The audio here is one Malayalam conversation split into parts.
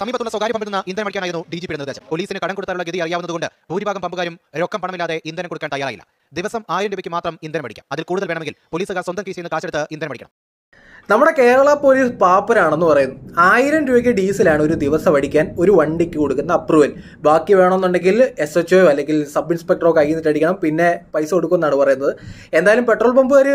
സമീപത്തുള്ള സ്വകാര്യ പമ്പിൽ നിന്ന് ഇന്ധനം അടിക്കാനായിരുന്നു ഡി ജിപിയുടെ നിർദ്ദേശം പോലീസിന് കടം കൊടുത്താലുള്ള ഗതി അറിയാവുന്നതുകൊണ്ട് ഭൂരിഭാഗം പമ്പുകാരും രൊക്കം പണമില്ലാതെ ഇന്ധനം കൊടുക്കാൻ തയ്യാറായില്ല ദിവസം ആയിരം രൂപയ്ക്ക് മാത്രം ഇന്ധനം അടിക്കാം അതിൽ കൂടുതൽ വേണമെങ്കിൽ പോലീസുകാർ സ്വന്തം കേസിൽ നിന്ന് കാശെടുത്ത് ഇന്ധനം അടിക്കണം നമ്മുടെ കേരള പോലീസ് പാപ്പരാണെന്ന് പറയുന്നു ആയിരം രൂപയ്ക്ക് ഡീസലാണ് ഒരു ദിവസം അടിക്കാൻ ഒരു വണ്ടിക്ക് കൊടുക്കുന്ന അപ്രൂവൽ ബാക്കി വേണമെന്നുണ്ടെങ്കിൽ എസ് എച്ച് ഒയോ അല്ലെങ്കിൽ സബ് ഇൻസ്പെക്ടറോ കൈ നിന്നിട്ട് അടിക്കണം പിന്നെ പൈസ കൊടുക്കുമെന്നാണ് പറയുന്നത് എന്തായാലും പെട്രോൾ പമ്പുകാർ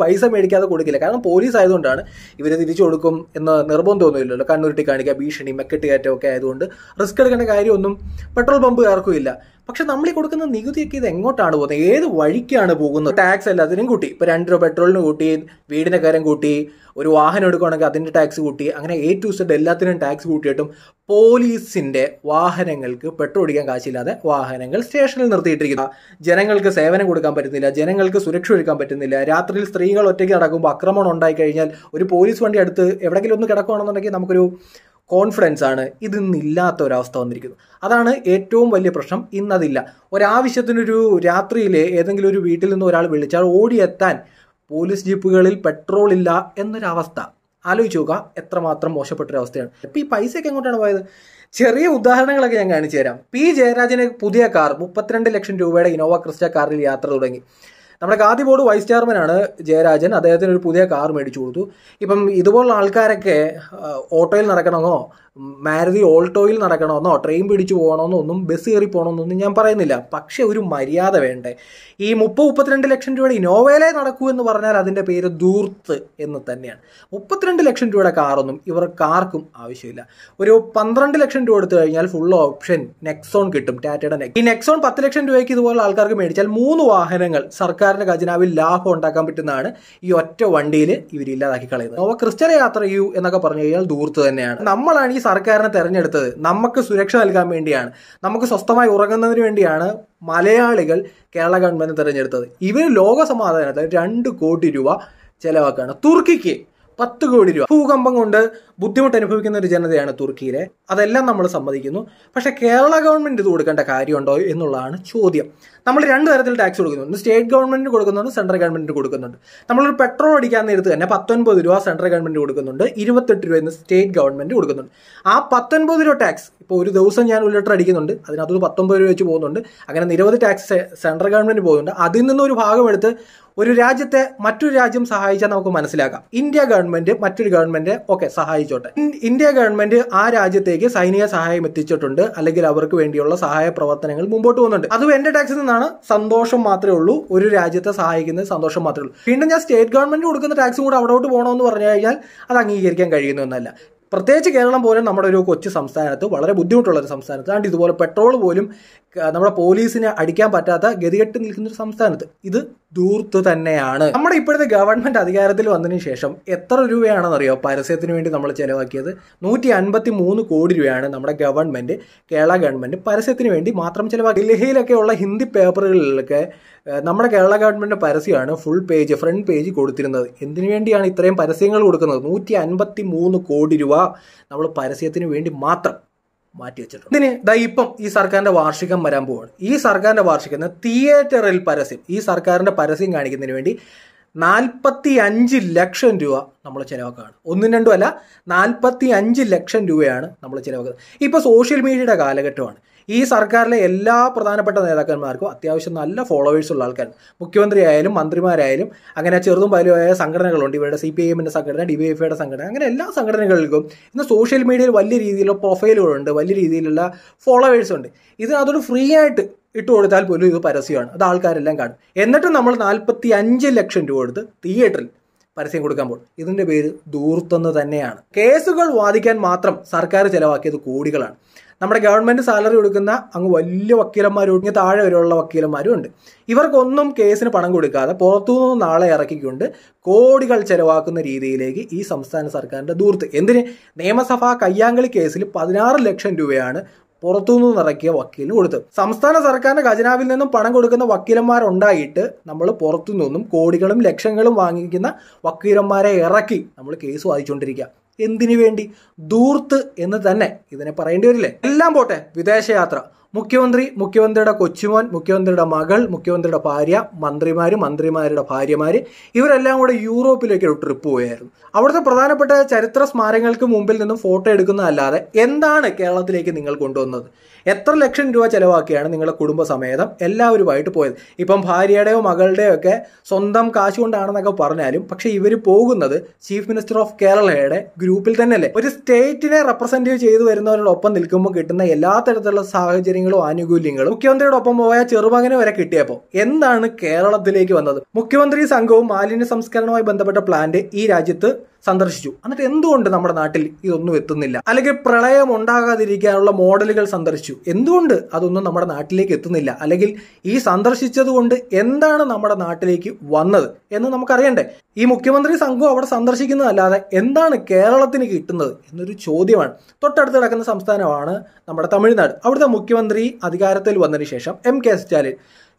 പൈസ മേടിക്കാതെ കൊടുക്കില്ല കാരണം പോലീസ് ആയതുകൊണ്ടാണ് ഇവർ തിരിച്ചു കൊടുക്കും എന്ന് നിർബന്ധമൊന്നുമില്ലല്ലോ കണ്ണുരുട്ടി കാണിക്കുക ഭീഷണി മെക്കെട്ട് കയറ്റം ഒക്കെ ആയതുകൊണ്ട് റിസ്ക് എടുക്കേണ്ട കാര്യമൊന്നും പെട്രോൾ പമ്പുകാർക്കും ഇല്ല പക്ഷെ നമ്മൾ ഈ കൊടുക്കുന്ന നികുതിയൊക്കെ ഇത് എങ്ങോട്ടാണ് പോകുന്നത് ഏത് വഴിക്കാണ് പോകുന്നത് ടാക്സ് എല്ലാത്തിനും കൂട്ടി ഇപ്പൊ രണ്ട് രൂപ പെട്രോളിന് കൂട്ടി വീടിന്റെ കാര്യം കൂട്ടി ഒരു വാഹനം എടുക്കുകയാണെങ്കിൽ അതിന്റെ ടാക്സ് കൂട്ടി അങ്ങനെ എ ടു സെഡ് എല്ലാത്തിനും ടാക്സ് കൂട്ടിയിട്ടും പോലീസിന്റെ വാഹനങ്ങൾക്ക് പെട്രോൾ അടിക്കാൻ കാശില്ലാതെ വാഹനങ്ങൾ സ്റ്റേഷനിൽ നിർത്തിയിട്ടിരിക്കുക ജനങ്ങൾക്ക് സേവനം കൊടുക്കാൻ പറ്റുന്നില്ല ജനങ്ങൾക്ക് സുരക്ഷ ഒരുക്കാൻ പറ്റുന്നില്ല രാത്രിയിൽ സ്ത്രീകൾ ഒറ്റയ്ക്ക് നടക്കുമ്പോൾ ആക്രമണം ഉണ്ടായി കഴിഞ്ഞാൽ ഒരു പോലീസ് വണ്ടി അടുത്ത് എവിടെയെങ്കിലും ഒന്ന് കിടക്കുകയാണെന്നുണ്ടെങ്കിൽ നമുക്കൊരു കോൺഫിഡൻസ് ആണ് ഇത് ഇന്നില്ലാത്ത ഒരവസ്ഥ വന്നിരിക്കുന്നത് അതാണ് ഏറ്റവും വലിയ പ്രശ്നം ഇന്നതില്ല ഒരാവശ്യത്തിനൊരു രാത്രിയിൽ ഏതെങ്കിലും ഒരു വീട്ടിൽ നിന്ന് ഒരാൾ വിളിച്ചാൽ ഓടിയെത്താൻ പോലീസ് ജീപ്പുകളിൽ പെട്രോൾ ഇല്ല എന്നൊരവസ്ഥ ആലോചിച്ച് നോക്കുക എത്രമാത്രം മോശപ്പെട്ടൊരവസ്ഥയാണ് ഇപ്പം ഈ പൈസയൊക്കെ എങ്ങോട്ടാണ് പോയത് ചെറിയ ഉദാഹരണങ്ങളൊക്കെ ഞാൻ കാണിച്ചു തരാം പി ജയരാജന് പുതിയ കാർ മുപ്പത്തിരണ്ട് ലക്ഷം രൂപയുടെ ഇനോവ ക്രിസ്റ്റ കാറിൽ യാത്ര തുടങ്ങി നമ്മുടെ കാതി ബോർഡ് വൈസ് ചെയർമാനാണ് ജയരാജൻ അദ്ദേഹത്തിന് ഒരു പുതിയ കാർ മേടിച്ചു കൊടുത്തു ഇപ്പം ഇതുപോലുള്ള ആൾക്കാരൊക്കെ ഓട്ടോയിൽ നടക്കണമോ മാരുതി ഓൾട്ടോയിൽ നടക്കണമെന്നോ ട്രെയിൻ പിടിച്ചു പോകണമെന്നോ ഒന്നും ബസ് കയറി പോകണമെന്നൊന്നും ഞാൻ പറയുന്നില്ല പക്ഷേ ഒരു മര്യാദ വേണ്ടേ ഈ മുപ്പത് മുപ്പത്തിരണ്ട് ലക്ഷം രൂപയുടെ ഇനോവയിലെ നടക്കൂ എന്ന് പറഞ്ഞാൽ അതിൻ്റെ പേര് ദൂർത്ത് എന്ന് തന്നെയാണ് മുപ്പത്തിരണ്ട് ലക്ഷം രൂപയുടെ കാറൊന്നും ഇവർ കാർക്കും ആവശ്യമില്ല ഒരു പന്ത്രണ്ട് ലക്ഷം രൂപ എടുത്തു കഴിഞ്ഞാൽ ഫുൾ ഓപ്ഷൻ നെക്സോൺ കിട്ടും ടാറ്റയുടെ നെക് ഈ നെക്സോൺ പത്ത് ലക്ഷം രൂപയ്ക്ക് ഇതുപോലുള്ള ആൾക്കാർക്ക് മേടിച്ചാൽ മൂന്ന് വാഹനങ്ങൾ സർക്കാരിൻ്റെ ഖജനാവിൽ ലാഭം ഉണ്ടാക്കാൻ പറ്റുന്നതാണ് ഈ ഒറ്റ വണ്ടിയിൽ ഇവർ കളയുന്നത് നോവ ക്രിസ്റ്റൽ യാത്ര ചെയ്യൂ എന്നൊക്കെ പറഞ്ഞു കഴിഞ്ഞാൽ ദൂർത്ത് തന്നെയാണ് നമ്മളാണ് ഈ സർക്കാരിനെ തെരഞ്ഞെടുത്തത് നമുക്ക് സുരക്ഷ നൽകാൻ വേണ്ടിയാണ് നമുക്ക് സ്വസ്ഥമായി ഉറങ്ങുന്നതിന് വേണ്ടിയാണ് മലയാളികൾ കേരള ഗവൺമെന്റ് തെരഞ്ഞെടുത്തത് ഇവർ ലോക സമാധാനത്തിൽ രണ്ട് കോടി രൂപ ചെലവാക്കുകയാണ് തുർക്കിക്ക് പത്ത് കോടി രൂപ ഭൂകമ്പം കൊണ്ട് ബുദ്ധിമുട്ട് അനുഭവിക്കുന്ന ഒരു ജനതയാണ് തുർക്കിയിലെ അതെല്ലാം നമ്മൾ സമ്മതിക്കുന്നു പക്ഷേ കേരള ഗവൺമെൻറ് ഇത് കൊടുക്കേണ്ട കാര്യമുണ്ടോ എന്നുള്ളതാണ് ചോദ്യം നമ്മൾ രണ്ട് തരത്തിൽ ടാക്സ് കൊടുക്കുന്നുണ്ട് സ്റ്റേറ്റ് ഗവൺമെൻറ് കൊടുക്കുന്നുണ്ട് സെൻട്രൽ ഗവൺമെൻറ് കൊടുക്കുന്നുണ്ട് നമ്മളൊരു പെട്രോൾ അടിക്കാൻ നേരത്ത് തന്നെ പത്തൊൻപത് രൂപ സെൻട്രൽ ഗവൺമെൻറ് കൊടുക്കുന്നുണ്ട് ഇരുപത്തെട്ട് രൂപ എന്ന് സ്റ്റേറ്റ് ഗവൺമെൻറ് കൊടുക്കുന്നുണ്ട് ആ പത്തൊൻപത് രൂപ ടാക്സ് ഇപ്പോൾ ഒരു ദിവസം ഞാൻ ഒരു ലിറ്റർ അടിക്കുന്നുണ്ട് അതിനകത്തൊരു പത്തൊമ്പത് രൂപ വെച്ച് പോകുന്നുണ്ട് അങ്ങനെ നിരവധി ടാക്സ് സെൻട്രൽ ഗവൺമെൻറ് പോകുന്നുണ്ട് അതിൽ നിന്നൊരു ഭാഗമെടുത്ത് ഒരു രാജ്യത്തെ മറ്റൊരു രാജ്യം സഹായിച്ചാൽ നമുക്ക് മനസ്സിലാക്കാം ഇന്ത്യ ഗവൺമെന്റ് മറ്റൊരു ഗവൺമെന്റ് ഓക്കെ സഹായിച്ചോട്ടെ ഇന്ത്യ ഗവൺമെന്റ് ആ രാജ്യത്തേക്ക് സൈനിക സഹായം എത്തിച്ചിട്ടുണ്ട് അല്ലെങ്കിൽ അവർക്ക് വേണ്ടിയുള്ള സഹായ പ്രവർത്തനങ്ങൾ മുമ്പോട്ട് പോകുന്നുണ്ട് അതും എന്റെ ടാക്സിൽ നിന്നാണ് സന്തോഷം മാത്രമേ ഉള്ളൂ ഒരു രാജ്യത്തെ സഹായിക്കുന്ന സന്തോഷം മാത്രമേ ഉള്ളൂ വീണ്ടും ഞാൻ സ്റ്റേറ്റ് ഗവൺമെന്റ് കൊടുക്കുന്ന ടാക്സും കൂടെ അവിടോട്ട് പോകണമെന്ന് പറഞ്ഞു കഴിഞ്ഞാൽ അത് അംഗീകരിക്കാൻ കഴിയുന്നൊന്നല്ല പ്രത്യേകിച്ച് കേരളം പോലും നമ്മുടെ ഒരു കൊച്ചു സംസ്ഥാനത്ത് വളരെ ബുദ്ധിമുട്ടുള്ള ഒരു സംസ്ഥാനത്ത് ആണ്ട് ഇതുപോലെ പെട്രോൾ പോലും നമ്മുടെ പോലീസിനെ അടിക്കാൻ പറ്റാത്ത ഗതികെട്ട് നിൽക്കുന്ന ഒരു സംസ്ഥാനത്ത് ഇത് ദൂർത്ത് തന്നെയാണ് നമ്മുടെ ഇപ്പോഴത്തെ ഗവൺമെന്റ് അധികാരത്തിൽ വന്നതിന് ശേഷം എത്ര രൂപയാണെന്നറിയോ പരസ്യത്തിന് വേണ്ടി നമ്മൾ ചെലവാക്കിയത് നൂറ്റി അൻപത്തി മൂന്ന് കോടി രൂപയാണ് നമ്മുടെ ഗവൺമെന്റ് കേരള ഗവൺമെന്റ് പരസ്യത്തിന് വേണ്ടി മാത്രം ചെലവാക്കി ഡൽഹിയിലൊക്കെ ഉള്ള ഹിന്ദി പേപ്പറുകളിലൊക്കെ നമ്മുടെ കേരള ഗവൺമെന്റ് പരസ്യമാണ് ഫുൾ പേജ് ഫ്രണ്ട് പേജ് കൊടുത്തിരുന്നത് എന്തിനു വേണ്ടിയാണ് ഇത്രയും പരസ്യങ്ങൾ കൊടുക്കുന്നത് നൂറ്റി അൻപത്തി മൂന്ന് കോടി രൂപ നമ്മൾ പരസ്യത്തിന് വേണ്ടി മാത്രം മാറ്റിവെച്ചിട്ടുണ്ട് ഇതിന് ദാ ഇപ്പം ഈ സർക്കാരിന്റെ വാർഷികം വരാൻ പോവാണ് ഈ സർക്കാരിന്റെ വാർഷികം തിയേറ്ററിൽ പരസ്യം ഈ സർക്കാരിന്റെ പരസ്യം കാണിക്കുന്നതിന് വേണ്ടി നാൽപ്പത്തി അഞ്ച് ലക്ഷം രൂപ നമ്മൾ ചിലവാക്കുകയാണ് ഒന്നും രണ്ടും അല്ല നാൽപ്പത്തി അഞ്ച് ലക്ഷം രൂപയാണ് നമ്മൾ ചിലവാക്കുന്നത് ഇപ്പോൾ സോഷ്യൽ മീഡിയയുടെ കാലഘട്ടമാണ് ഈ സർക്കാരിലെ എല്ലാ പ്രധാനപ്പെട്ട നേതാക്കന്മാർക്കും അത്യാവശ്യം നല്ല ഫോളോവേഴ്സ് ഉള്ള ആൾക്കാർ മുഖ്യമന്ത്രിയായാലും മന്ത്രിമാരായാലും അങ്ങനെ ചെറുതും പലുമായ സംഘടനകളുണ്ട് ഇവരുടെ സി പി എമ്മിൻ്റെ സംഘടന ഡി വൈ സംഘടന അങ്ങനെ എല്ലാ സംഘടനകൾക്കും ഇന്ന് സോഷ്യൽ മീഡിയയിൽ വലിയ രീതിയിലുള്ള പ്രൊഫൈലുകളുണ്ട് വലിയ രീതിയിലുള്ള ഫോളോവേഴ്സ് ഉണ്ട് ഇത് അതൊരു ഫ്രീ ആയിട്ട് ഇട്ട് കൊടുത്താൽ പോലും ഇത് പരസ്യമാണ് അത് ആൾക്കാരെല്ലാം കാണും എന്നിട്ട് നമ്മൾ നാൽപ്പത്തി അഞ്ച് ലക്ഷം രൂപ കൊടുത്ത് തിയേറ്ററിൽ പരസ്യം കൊടുക്കാൻ പോകും ഇതിൻ്റെ പേര് ദൂർത്തെന്ന് തന്നെയാണ് കേസുകൾ വാദിക്കാൻ മാത്രം സർക്കാർ ചിലവാക്കിയത് കോടികളാണ് നമ്മുടെ ഗവൺമെൻറ് സാലറി കൊടുക്കുന്ന അങ്ങ് വലിയ വക്കീലന്മാരും ഇങ്ങനെ താഴെ വരെയുള്ള വക്കീലന്മാരും ഉണ്ട് ഇവർക്കൊന്നും കേസിന് പണം കൊടുക്കാതെ പുറത്തുനിന്ന് നാളെ ഇറക്കിക്കൊണ്ട് കോടികൾ ചെലവാക്കുന്ന രീതിയിലേക്ക് ഈ സംസ്ഥാന സർക്കാരിൻ്റെ ദൂർത്ത് എന്തിന് നിയമസഭാ കയ്യാങ്കളി കേസിൽ പതിനാറ് ലക്ഷം രൂപയാണ് പുറത്തുനിന്ന് നിറക്കിയ വക്കീലിന് കൊടുത്തു സംസ്ഥാന സർക്കാരിന്റെ ഖജനാവിൽ നിന്നും പണം കൊടുക്കുന്ന വക്കീലന്മാരുണ്ടായിട്ട് നമ്മൾ പുറത്തുനിന്നും കോടികളും ലക്ഷങ്ങളും വാങ്ങിക്കുന്ന വക്കീലന്മാരെ ഇറക്കി നമ്മൾ കേസ് വായിച്ചുകൊണ്ടിരിക്കുക എന്തിനു വേണ്ടി ദൂർത്ത് എന്ന് തന്നെ ഇതിനെ പറയേണ്ടി വരില്ലേ എല്ലാം പോട്ടെ വിദേശയാത്ര മുഖ്യമന്ത്രി മുഖ്യമന്ത്രിയുടെ കൊച്ചുമോൻ മുഖ്യമന്ത്രിയുടെ മകൾ മുഖ്യമന്ത്രിയുടെ ഭാര്യ മന്ത്രിമാർ മന്ത്രിമാരുടെ ഭാര്യമാർ ഇവരെല്ലാം കൂടെ യൂറോപ്പിലേക്ക് ഒരു ട്രിപ്പ് പോയായിരുന്നു അവിടുത്തെ പ്രധാനപ്പെട്ട ചരിത്ര സ്മാരകങ്ങൾക്ക് മുമ്പിൽ നിന്നും ഫോട്ടോ എടുക്കുന്നതല്ലാതെ എന്താണ് കേരളത്തിലേക്ക് നിങ്ങൾ കൊണ്ടുവന്നത് എത്ര ലക്ഷം രൂപ ചിലവാക്കിയാണ് നിങ്ങളുടെ കുടുംബസമേതം എല്ലാവരുമായിട്ട് പോയത് ഇപ്പം ഭാര്യയുടെയോ മകളുടെയോ ഒക്കെ സ്വന്തം കാശ് കൊണ്ടാണെന്നൊക്കെ പറഞ്ഞാലും പക്ഷെ ഇവർ പോകുന്നത് ചീഫ് മിനിസ്റ്റർ ഓഫ് കേരളയുടെ ഗ്രൂപ്പിൽ തന്നെയല്ലേ ഒരു സ്റ്റേറ്റിനെ റെപ്രസെൻറ്റീവ് ചെയ്തു വരുന്നവരോടൊപ്പം നിൽക്കുമ്പോൾ കിട്ടുന്ന എല്ലാ തരത്തിലുള്ള സാഹചര്യങ്ങളും ആനുകൂല്യങ്ങളും മുഖ്യമന്ത്രിയോടൊപ്പം പോയ ചെറുമകനെ വരെ കിട്ടിയപ്പോൾ എന്താണ് കേരളത്തിലേക്ക് വന്നത് മുഖ്യമന്ത്രി സംഘവും മാലിന്യ സംസ്കരണവുമായി ബന്ധപ്പെട്ട പ്ലാന്റ് ഈ രാജ്യത്ത് സന്ദർശിച്ചു എന്നിട്ട് എന്തുകൊണ്ട് നമ്മുടെ നാട്ടിൽ ഇതൊന്നും എത്തുന്നില്ല അല്ലെങ്കിൽ പ്രളയം ഉണ്ടാകാതിരിക്കാനുള്ള മോഡലുകൾ സന്ദർശിച്ചു എന്തുകൊണ്ട് അതൊന്നും നമ്മുടെ നാട്ടിലേക്ക് എത്തുന്നില്ല അല്ലെങ്കിൽ ഈ സന്ദർശിച്ചത് കൊണ്ട് എന്താണ് നമ്മുടെ നാട്ടിലേക്ക് വന്നത് എന്ന് നമുക്കറിയണ്ടേ ഈ മുഖ്യമന്ത്രി സംഘം അവിടെ സന്ദർശിക്കുന്നതല്ലാതെ എന്താണ് കേരളത്തിന് കിട്ടുന്നത് എന്നൊരു ചോദ്യമാണ് തൊട്ടടുത്ത് കിടക്കുന്ന സംസ്ഥാനമാണ് നമ്മുടെ തമിഴ്നാട് അവിടുത്തെ മുഖ്യമന്ത്രി അധികാരത്തിൽ വന്നതിന് ശേഷം എം കെ സ്റ്റാലിൻ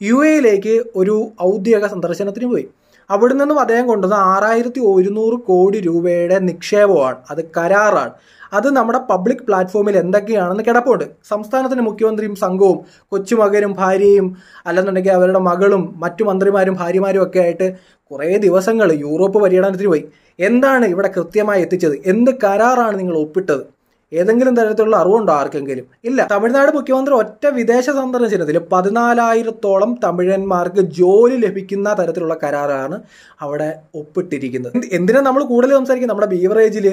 യു എയിലേക്ക് ഒരു ഔദ്യോഗിക സന്ദർശനത്തിന് പോയി അവിടെ നിന്നും അദ്ദേഹം കൊണ്ടുവന്ന ആറായിരത്തി ഒരുന്നൂറ് കോടി രൂപയുടെ നിക്ഷേപമാണ് അത് കരാറാണ് അത് നമ്മുടെ പബ്ലിക് പ്ലാറ്റ്ഫോമിൽ എന്തൊക്കെയാണെന്ന് കിടപ്പുണ്ട് സംസ്ഥാനത്തിന് മുഖ്യമന്ത്രിയും സംഘവും കൊച്ചുമകനും ഭാര്യയും അല്ലെന്നുണ്ടെങ്കിൽ അവരുടെ മകളും മറ്റു മന്ത്രിമാരും ഭാര്യമാരും ഒക്കെ ആയിട്ട് കുറേ ദിവസങ്ങൾ യൂറോപ്പ് പര്യടനത്തിന് പോയി എന്താണ് ഇവിടെ കൃത്യമായി എത്തിച്ചത് എന്ത് കരാറാണ് നിങ്ങൾ ഒപ്പിട്ടത് ഏതെങ്കിലും തരത്തിലുള്ള അറിവുണ്ടോ ആർക്കെങ്കിലും ഇല്ല തമിഴ്നാട് മുഖ്യമന്ത്രി ഒറ്റ വിദേശ സന്ദർശനത്തിൽ പതിനാലായിരത്തോളം തമിഴന്മാർക്ക് ജോലി ലഭിക്കുന്ന തരത്തിലുള്ള കരാറാണ് അവിടെ ഒപ്പിട്ടിരിക്കുന്നത് എന്തിനാ നമ്മൾ കൂടുതൽ സംസാരിക്കുന്നത് നമ്മുടെ ബീവറേജിൽ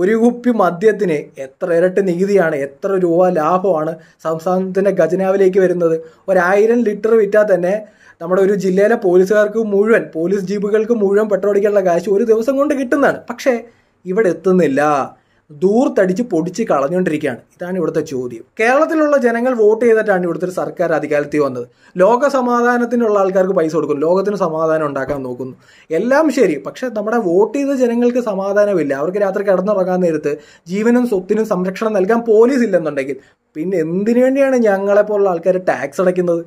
ഒരു കുപ്പി മദ്യത്തിന് എത്ര ഇരട്ടി നികുതിയാണ് എത്ര രൂപ ലാഭമാണ് സംസ്ഥാനത്തിൻ്റെ ഖജനാവിലേക്ക് വരുന്നത് ഒരായിരം ലിറ്റർ വിറ്റാൽ തന്നെ നമ്മുടെ ഒരു ജില്ലയിലെ പോലീസുകാർക്ക് മുഴുവൻ പോലീസ് ജീപ്പുകൾക്ക് മുഴുവൻ പെട്രോൾ അടിക്കാനുള്ള കാശ് ഒരു ദിവസം കൊണ്ട് കിട്ടുന്നതാണ് പക്ഷേ ഇവിടെ എത്തുന്നില്ല ദൂർത്തടിച്ച് പൊടിച്ച് കളഞ്ഞുകൊണ്ടിരിക്കുകയാണ് ഇതാണ് ഇവിടുത്തെ ചോദ്യം കേരളത്തിലുള്ള ജനങ്ങൾ വോട്ട് ചെയ്തിട്ടാണ് ഇവിടുത്തെ ഒരു സർക്കാർ അധികാരത്തിൽ വന്നത് ലോക സമാധാനത്തിനുള്ള ആൾക്കാർക്ക് പൈസ കൊടുക്കും ലോകത്തിന് സമാധാനം ഉണ്ടാക്കാൻ നോക്കുന്നു എല്ലാം ശരി പക്ഷെ നമ്മുടെ വോട്ട് ചെയ്ത ജനങ്ങൾക്ക് സമാധാനമില്ല അവർക്ക് രാത്രി കിടന്നുറങ്ങാൻ നേരത്ത് ജീവനും സ്വത്തിനും സംരക്ഷണം നൽകാൻ പോലീസ് ഇല്ലെന്നുണ്ടെങ്കിൽ പിന്നെ എന്തിനു വേണ്ടിയാണ് ഞങ്ങളെപ്പോലുള്ള ആൾക്കാർ ടാക്സ് അടയ്ക്കുന്നത്